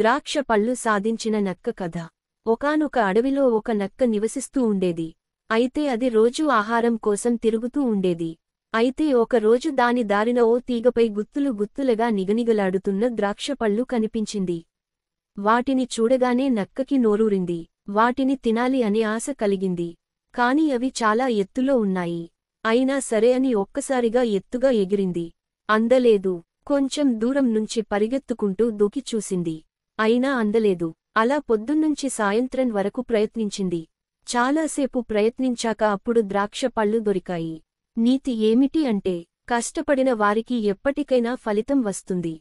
ద్రాక్ష పళ్ళు సాధించిన నక్క కథ ఒకనొక అడవిలో ఒక నక్క నివసిస్తూ ఉండేది అయితే అది రోజూ ఆహారం కోసం తిరుగుతూ ఉండేది అయితే ఒకరోజు దాని దారిన ఓ తీగపై గుత్తులు గుత్తులుగా నిగనిగలాడుతున్న పళ్ళు కనిపించింది వాటిని చూడగానే నక్కకి నోరూరింది వాటిని తినాలి అని ఆశ కలిగింది కాని అవి చాలా ఎత్తులో ఉన్నాయి అయినా సరే అని ఒక్కసారిగా ఎత్తుగా ఎగిరింది అందలేదు కొంచెం దూరం నుంచి పరిగెత్తుకుంటూ దూకి చూసింది అయినా అందలేదు అలా పొద్దున్నుంచి సాయంత్రం వరకు ప్రయత్నించింది చాలాసేపు ప్రయత్నించాక అప్పుడు ద్రాక్ష పళ్ళు దొరికాయి నీతి ఏమిటి అంటే కష్టపడిన వారికి ఎప్పటికైనా ఫలితం వస్తుంది